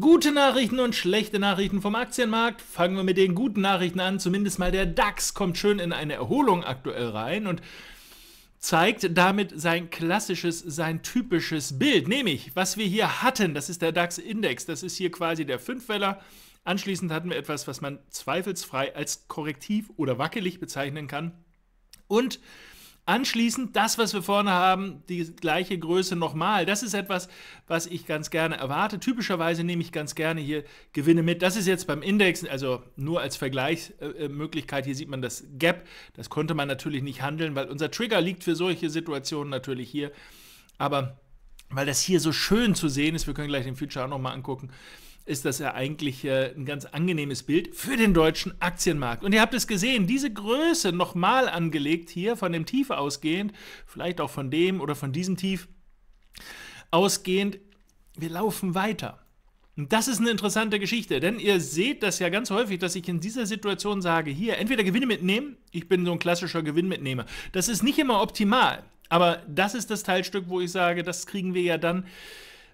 Gute Nachrichten und schlechte Nachrichten vom Aktienmarkt. Fangen wir mit den guten Nachrichten an. Zumindest mal der DAX kommt schön in eine Erholung aktuell rein und zeigt damit sein klassisches, sein typisches Bild. Nämlich, was wir hier hatten, das ist der DAX-Index. Das ist hier quasi der Fünfweller. Anschließend hatten wir etwas, was man zweifelsfrei als korrektiv oder wackelig bezeichnen kann. Und Anschließend das, was wir vorne haben, die gleiche Größe nochmal. Das ist etwas, was ich ganz gerne erwarte. Typischerweise nehme ich ganz gerne hier Gewinne mit. Das ist jetzt beim Index, also nur als Vergleichsmöglichkeit. Hier sieht man das Gap. Das konnte man natürlich nicht handeln, weil unser Trigger liegt für solche Situationen natürlich hier. Aber weil das hier so schön zu sehen ist, wir können gleich den Future auch nochmal angucken, ist das ja eigentlich äh, ein ganz angenehmes Bild für den deutschen Aktienmarkt. Und ihr habt es gesehen, diese Größe nochmal angelegt hier von dem Tief ausgehend, vielleicht auch von dem oder von diesem Tief ausgehend, wir laufen weiter. Und das ist eine interessante Geschichte, denn ihr seht das ja ganz häufig, dass ich in dieser Situation sage, hier, entweder Gewinne mitnehmen, ich bin so ein klassischer Gewinnmitnehmer. Das ist nicht immer optimal, aber das ist das Teilstück, wo ich sage, das kriegen wir ja dann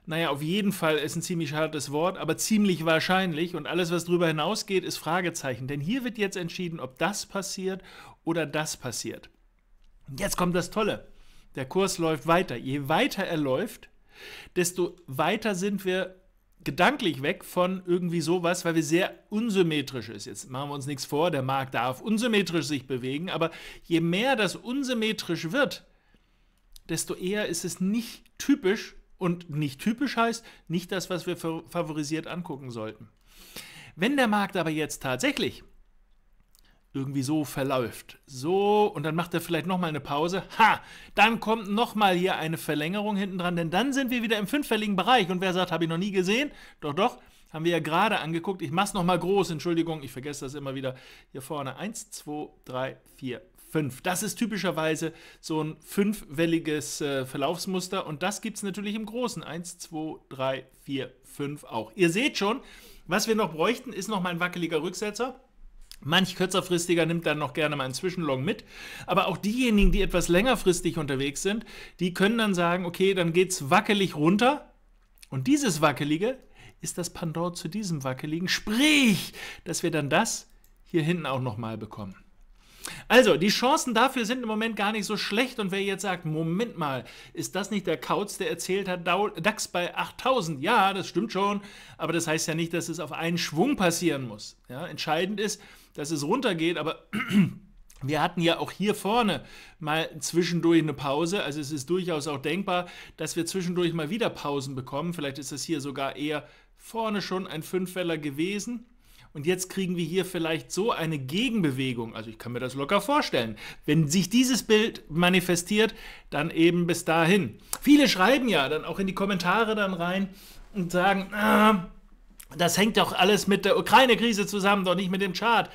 naja, auf jeden Fall ist ein ziemlich hartes Wort, aber ziemlich wahrscheinlich und alles, was darüber hinausgeht, ist Fragezeichen. Denn hier wird jetzt entschieden, ob das passiert oder das passiert. Jetzt kommt das Tolle. Der Kurs läuft weiter. Je weiter er läuft, desto weiter sind wir gedanklich weg von irgendwie sowas, weil wir sehr unsymmetrisch ist. Jetzt machen wir uns nichts vor, der Markt darf unsymmetrisch sich bewegen, aber je mehr das unsymmetrisch wird, desto eher ist es nicht typisch und nicht typisch heißt nicht das, was wir favorisiert angucken sollten. Wenn der Markt aber jetzt tatsächlich irgendwie so verläuft. So, und dann macht er vielleicht nochmal eine Pause. Ha, dann kommt nochmal hier eine Verlängerung hinten dran, denn dann sind wir wieder im fünffälligen Bereich. Und wer sagt, habe ich noch nie gesehen? Doch, doch, haben wir ja gerade angeguckt. Ich mache es nochmal groß, Entschuldigung, ich vergesse das immer wieder. Hier vorne 1, 2, 3, 4, 5. Das ist typischerweise so ein fünfwelliges äh, Verlaufsmuster und das gibt es natürlich im Großen. 1, 2, 3, 4, 5 auch. Ihr seht schon, was wir noch bräuchten, ist nochmal ein wackeliger Rücksetzer. Manch kürzerfristiger nimmt dann noch gerne mal einen Zwischenlong mit. Aber auch diejenigen, die etwas längerfristig unterwegs sind, die können dann sagen, okay, dann geht es wackelig runter. Und dieses Wackelige ist das Pendant zu diesem Wackeligen. Sprich, dass wir dann das hier hinten auch nochmal bekommen. Also, die Chancen dafür sind im Moment gar nicht so schlecht. Und wer jetzt sagt, Moment mal, ist das nicht der Kauz, der erzählt hat, DAX bei 8000? Ja, das stimmt schon. Aber das heißt ja nicht, dass es auf einen Schwung passieren muss. Ja, entscheidend ist, dass es runtergeht, aber wir hatten ja auch hier vorne mal zwischendurch eine Pause. Also es ist durchaus auch denkbar, dass wir zwischendurch mal wieder Pausen bekommen. Vielleicht ist das hier sogar eher vorne schon ein Fünfweller gewesen. Und jetzt kriegen wir hier vielleicht so eine Gegenbewegung. Also ich kann mir das locker vorstellen. Wenn sich dieses Bild manifestiert, dann eben bis dahin. Viele schreiben ja dann auch in die Kommentare dann rein und sagen, ah, das hängt doch alles mit der Ukraine-Krise zusammen, doch nicht mit dem Chart.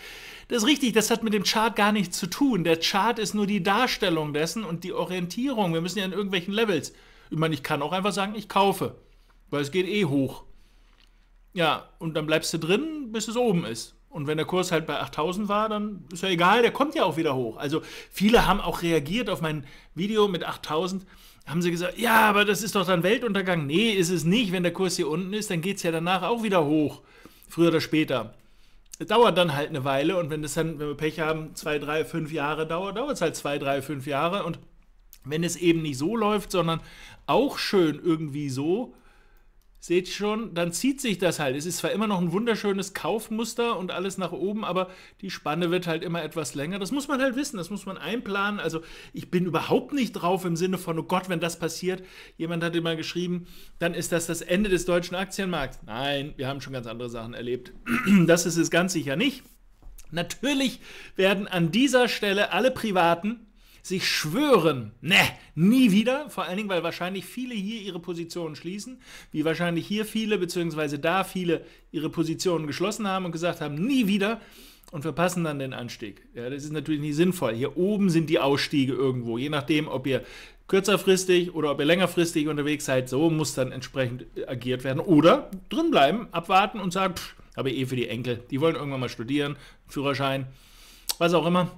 Das ist richtig, das hat mit dem Chart gar nichts zu tun. Der Chart ist nur die Darstellung dessen und die Orientierung. Wir müssen ja in irgendwelchen Levels. Ich meine, ich kann auch einfach sagen, ich kaufe, weil es geht eh hoch. Ja, und dann bleibst du drin, bis es oben ist. Und wenn der Kurs halt bei 8000 war, dann ist ja egal, der kommt ja auch wieder hoch. Also viele haben auch reagiert auf mein Video mit 8000, haben sie gesagt, ja, aber das ist doch dann Weltuntergang. Nee, ist es nicht. Wenn der Kurs hier unten ist, dann geht es ja danach auch wieder hoch, früher oder später. Es dauert dann halt eine Weile und wenn das dann, wenn wir Pech haben, zwei, drei, fünf Jahre dauert, dauert es halt zwei, drei, fünf Jahre. Und wenn es eben nicht so läuft, sondern auch schön irgendwie so, seht schon, dann zieht sich das halt. Es ist zwar immer noch ein wunderschönes Kaufmuster und alles nach oben, aber die Spanne wird halt immer etwas länger. Das muss man halt wissen, das muss man einplanen. Also ich bin überhaupt nicht drauf im Sinne von, oh Gott, wenn das passiert, jemand hat immer geschrieben, dann ist das das Ende des deutschen Aktienmarkts. Nein, wir haben schon ganz andere Sachen erlebt. Das ist es ganz sicher nicht. Natürlich werden an dieser Stelle alle Privaten, sich schwören, ne, nie wieder, vor allen Dingen, weil wahrscheinlich viele hier ihre Positionen schließen, wie wahrscheinlich hier viele, beziehungsweise da viele ihre Positionen geschlossen haben und gesagt haben, nie wieder und verpassen dann den Anstieg. Ja, das ist natürlich nicht sinnvoll. Hier oben sind die Ausstiege irgendwo, je nachdem, ob ihr kürzerfristig oder ob ihr längerfristig unterwegs seid, so muss dann entsprechend agiert werden. Oder drinbleiben, abwarten und sagen, pff, habe eh für die Enkel, die wollen irgendwann mal studieren, Führerschein, was auch immer.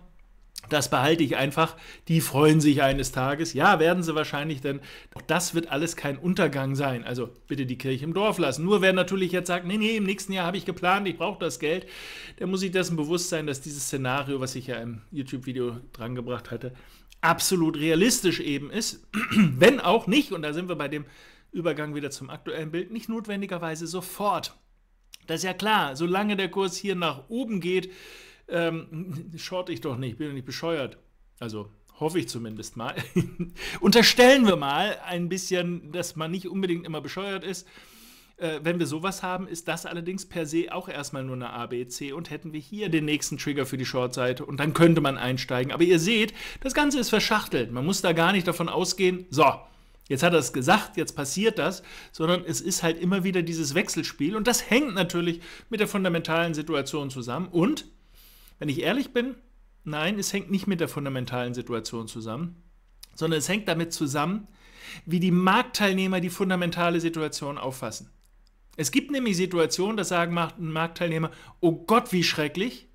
Das behalte ich einfach. Die freuen sich eines Tages. Ja, werden sie wahrscheinlich, denn auch das wird alles kein Untergang sein. Also bitte die Kirche im Dorf lassen. Nur wer natürlich jetzt sagt, nee, nee, im nächsten Jahr habe ich geplant, ich brauche das Geld, der muss sich dessen bewusst sein, dass dieses Szenario, was ich ja im YouTube-Video drangebracht hatte, absolut realistisch eben ist. Wenn auch nicht, und da sind wir bei dem Übergang wieder zum aktuellen Bild, nicht notwendigerweise sofort. Das ist ja klar, solange der Kurs hier nach oben geht, ähm, short ich doch nicht, bin doch nicht bescheuert. Also hoffe ich zumindest mal. Unterstellen wir mal ein bisschen, dass man nicht unbedingt immer bescheuert ist. Äh, wenn wir sowas haben, ist das allerdings per se auch erstmal nur eine ABC und hätten wir hier den nächsten Trigger für die Shortseite und dann könnte man einsteigen. Aber ihr seht, das Ganze ist verschachtelt. Man muss da gar nicht davon ausgehen, so, Jetzt hat er es gesagt, jetzt passiert das, sondern es ist halt immer wieder dieses Wechselspiel und das hängt natürlich mit der fundamentalen Situation zusammen und wenn ich ehrlich bin, nein, es hängt nicht mit der fundamentalen Situation zusammen, sondern es hängt damit zusammen, wie die Marktteilnehmer die fundamentale Situation auffassen. Es gibt nämlich Situationen, da sagen Marktteilnehmer, oh Gott, wie schrecklich.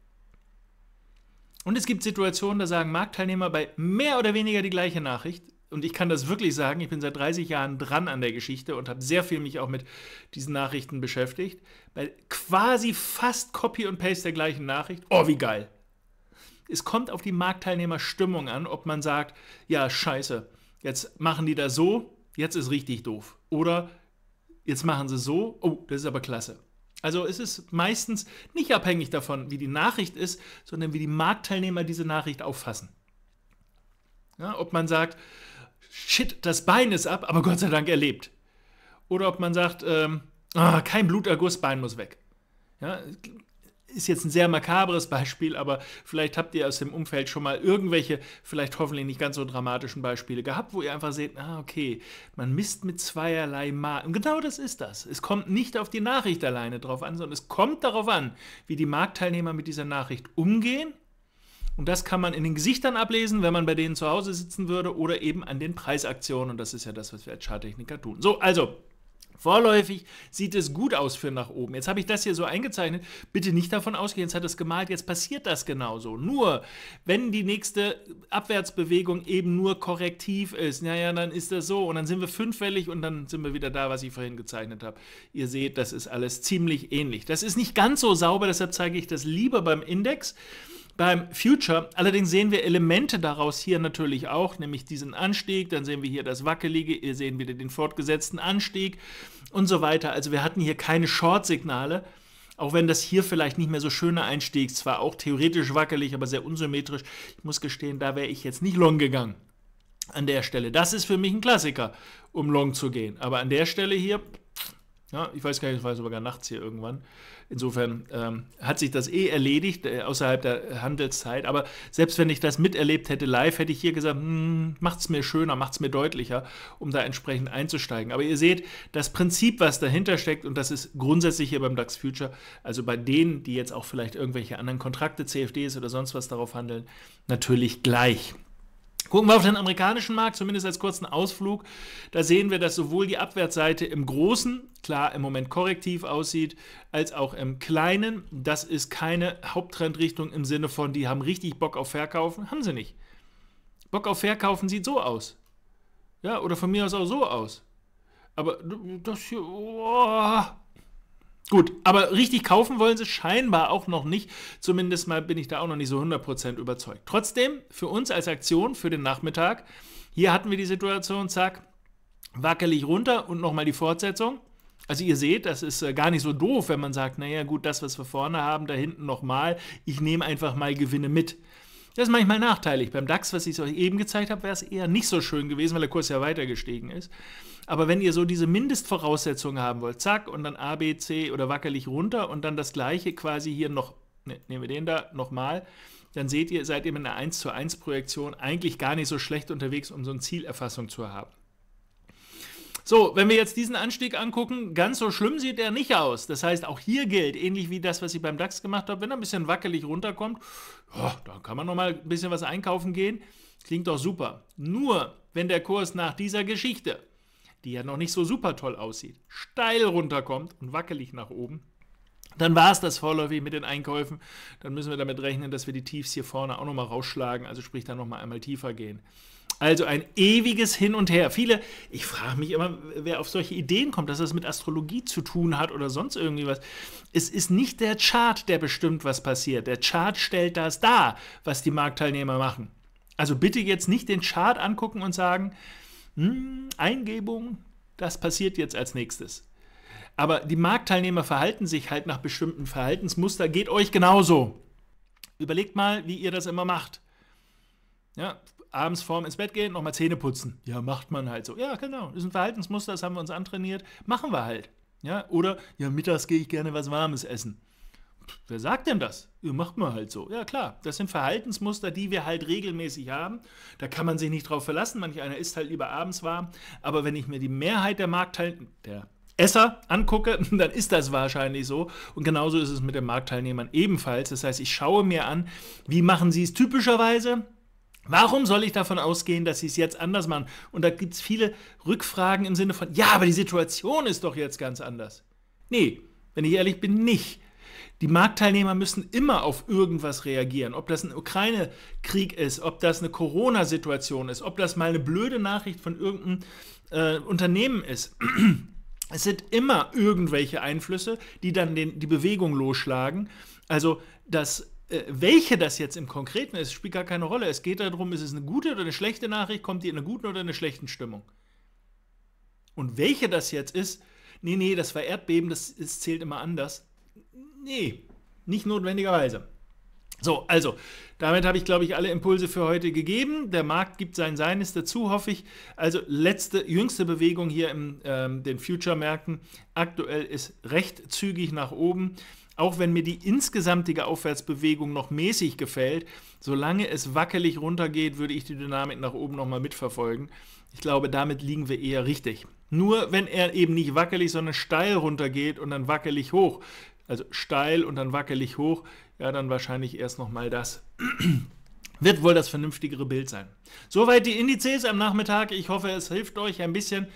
Und es gibt Situationen, da sagen Marktteilnehmer bei mehr oder weniger die gleiche Nachricht, und ich kann das wirklich sagen, ich bin seit 30 Jahren dran an der Geschichte und habe sehr viel mich auch mit diesen Nachrichten beschäftigt, bei quasi fast Copy und Paste der gleichen Nachricht. Oh, wie geil. Es kommt auf die Marktteilnehmerstimmung an, ob man sagt, ja, scheiße, jetzt machen die das so, jetzt ist richtig doof. Oder jetzt machen sie so, oh, das ist aber klasse. Also es ist meistens nicht abhängig davon, wie die Nachricht ist, sondern wie die Marktteilnehmer diese Nachricht auffassen. Ja, ob man sagt, shit, das Bein ist ab, aber Gott sei Dank erlebt. Oder ob man sagt, ähm, ah, kein Bluterguss, Bein muss weg. Ja, ist jetzt ein sehr makabres Beispiel, aber vielleicht habt ihr aus dem Umfeld schon mal irgendwelche, vielleicht hoffentlich nicht ganz so dramatischen Beispiele gehabt, wo ihr einfach seht, ah, okay, man misst mit zweierlei Maß. Und genau das ist das. Es kommt nicht auf die Nachricht alleine drauf an, sondern es kommt darauf an, wie die Marktteilnehmer mit dieser Nachricht umgehen und das kann man in den Gesichtern ablesen, wenn man bei denen zu Hause sitzen würde oder eben an den Preisaktionen. Und das ist ja das, was wir als Charttechniker tun. So, also Vorläufig sieht es gut aus für nach oben. Jetzt habe ich das hier so eingezeichnet. Bitte nicht davon ausgehen, jetzt hat es gemalt, jetzt passiert das genauso. Nur, wenn die nächste Abwärtsbewegung eben nur korrektiv ist, naja, dann ist das so. Und dann sind wir fünffällig und dann sind wir wieder da, was ich vorhin gezeichnet habe. Ihr seht, das ist alles ziemlich ähnlich. Das ist nicht ganz so sauber, deshalb zeige ich das lieber beim Index beim Future. Allerdings sehen wir Elemente daraus hier natürlich auch, nämlich diesen Anstieg, dann sehen wir hier das Wackelige, hier sehen wir den fortgesetzten Anstieg und so weiter. Also wir hatten hier keine Short-Signale, auch wenn das hier vielleicht nicht mehr so schöne Einstieg, zwar auch theoretisch wackelig, aber sehr unsymmetrisch. Ich muss gestehen, da wäre ich jetzt nicht long gegangen an der Stelle. Das ist für mich ein Klassiker, um long zu gehen. Aber an der Stelle hier ja, ich weiß gar nicht, es war sogar nachts hier irgendwann. Insofern ähm, hat sich das eh erledigt äh, außerhalb der Handelszeit. Aber selbst wenn ich das miterlebt hätte live, hätte ich hier gesagt, hm, macht es mir schöner, macht es mir deutlicher, um da entsprechend einzusteigen. Aber ihr seht, das Prinzip, was dahinter steckt, und das ist grundsätzlich hier beim DAX Future, also bei denen, die jetzt auch vielleicht irgendwelche anderen Kontrakte, CFDs oder sonst was darauf handeln, natürlich gleich. Gucken wir auf den amerikanischen Markt, zumindest als kurzen Ausflug. Da sehen wir, dass sowohl die Abwärtsseite im Großen, klar im Moment korrektiv aussieht, als auch im Kleinen. Das ist keine Haupttrendrichtung im Sinne von, die haben richtig Bock auf Verkaufen. Haben sie nicht. Bock auf Verkaufen sieht so aus. Ja, oder von mir aus auch so aus. Aber das hier, oh, Gut, aber richtig kaufen wollen sie scheinbar auch noch nicht. Zumindest mal bin ich da auch noch nicht so 100% überzeugt. Trotzdem, für uns als Aktion für den Nachmittag, hier hatten wir die Situation, zack, wackelig runter und nochmal die Fortsetzung. Also ihr seht, das ist äh, gar nicht so doof, wenn man sagt, naja gut, das, was wir vorne haben, da hinten nochmal, ich nehme einfach mal Gewinne mit. Das ist manchmal nachteilig. Beim DAX, was ich euch eben gezeigt habe, wäre es eher nicht so schön gewesen, weil der Kurs ja weiter gestiegen ist. Aber wenn ihr so diese Mindestvoraussetzungen haben wollt, zack, und dann A, B, C oder wackelig runter und dann das gleiche quasi hier noch, ne, nehmen wir den da nochmal, dann seht ihr, seid ihr mit einer 1 zu 1 Projektion eigentlich gar nicht so schlecht unterwegs, um so eine Zielerfassung zu haben. So, wenn wir jetzt diesen Anstieg angucken, ganz so schlimm sieht er nicht aus. Das heißt, auch hier gilt, ähnlich wie das, was ich beim DAX gemacht habe, wenn er ein bisschen wackelig runterkommt, oh, dann kann man nochmal ein bisschen was einkaufen gehen. Klingt doch super. Nur, wenn der Kurs nach dieser Geschichte, die ja noch nicht so super toll aussieht, steil runterkommt und wackelig nach oben, dann war es das vorläufig mit den Einkäufen. Dann müssen wir damit rechnen, dass wir die Tiefs hier vorne auch nochmal rausschlagen, also sprich dann nochmal einmal tiefer gehen. Also ein ewiges Hin und Her. Viele, ich frage mich immer, wer auf solche Ideen kommt, dass das mit Astrologie zu tun hat oder sonst irgendwie was. Es ist nicht der Chart, der bestimmt, was passiert. Der Chart stellt das dar, was die Marktteilnehmer machen. Also bitte jetzt nicht den Chart angucken und sagen, hm, Eingebung, das passiert jetzt als nächstes. Aber die Marktteilnehmer verhalten sich halt nach bestimmten Verhaltensmuster. Geht euch genauso. Überlegt mal, wie ihr das immer macht. Ja, abends vorm ins Bett gehen, nochmal Zähne putzen. Ja, macht man halt so. Ja, genau. Das ist ein Verhaltensmuster, das haben wir uns antrainiert. Machen wir halt. Ja, oder ja, mittags gehe ich gerne was Warmes essen. Pff, wer sagt denn das? Ja, macht man halt so. Ja, klar. Das sind Verhaltensmuster, die wir halt regelmäßig haben. Da kann man sich nicht drauf verlassen. Manch einer isst halt lieber abends warm. Aber wenn ich mir die Mehrheit der Marktteil der Esser angucke, dann ist das wahrscheinlich so. Und genauso ist es mit den Marktteilnehmern ebenfalls. Das heißt, ich schaue mir an, wie machen sie es typischerweise Warum soll ich davon ausgehen, dass sie es jetzt anders machen? Und da gibt es viele Rückfragen im Sinne von, ja, aber die Situation ist doch jetzt ganz anders. Nee, wenn ich ehrlich bin, nicht. Die Marktteilnehmer müssen immer auf irgendwas reagieren. Ob das ein Ukraine-Krieg ist, ob das eine Corona-Situation ist, ob das mal eine blöde Nachricht von irgendeinem äh, Unternehmen ist. Es sind immer irgendwelche Einflüsse, die dann den, die Bewegung losschlagen. Also das äh, welche das jetzt im Konkreten ist, spielt gar keine Rolle. Es geht darum, ist es eine gute oder eine schlechte Nachricht, kommt die in einer guten oder einer schlechten Stimmung. Und welche das jetzt ist, nee, nee, das war Erdbeben, das ist, zählt immer anders. Nee, nicht notwendigerweise. So, also, damit habe ich, glaube ich, alle Impulse für heute gegeben. Der Markt gibt sein Seines dazu, hoffe ich. Also, letzte, jüngste Bewegung hier in ähm, den Future-Märkten. Aktuell ist recht zügig nach oben. Auch wenn mir die insgesamtige Aufwärtsbewegung noch mäßig gefällt, solange es wackelig runtergeht, würde ich die Dynamik nach oben nochmal mitverfolgen. Ich glaube, damit liegen wir eher richtig. Nur wenn er eben nicht wackelig, sondern steil runtergeht und dann wackelig hoch, also steil und dann wackelig hoch, ja, dann wahrscheinlich erst nochmal das. Wird wohl das vernünftigere Bild sein. Soweit die Indizes am Nachmittag. Ich hoffe, es hilft euch ein bisschen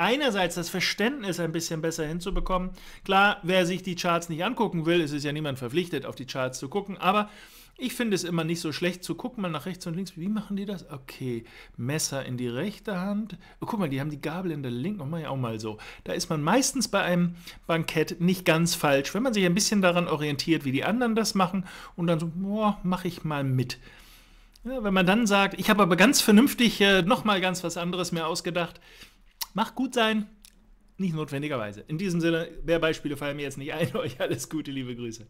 einerseits das Verständnis ein bisschen besser hinzubekommen. Klar, wer sich die Charts nicht angucken will, es ist ja niemand verpflichtet, auf die Charts zu gucken, aber ich finde es immer nicht so schlecht zu gucken, mal nach rechts und links. Wie machen die das? Okay, Messer in die rechte Hand. Oh, guck mal, die haben die Gabel in der linken. machen mach ich auch mal so. Da ist man meistens bei einem Bankett nicht ganz falsch, wenn man sich ein bisschen daran orientiert, wie die anderen das machen und dann so, boah, mache ich mal mit. Ja, wenn man dann sagt, ich habe aber ganz vernünftig äh, nochmal ganz was anderes mir ausgedacht, Macht gut sein, nicht notwendigerweise. In diesem Sinne, mehr Beispiele fallen mir jetzt nicht ein. Euch alles Gute, liebe Grüße.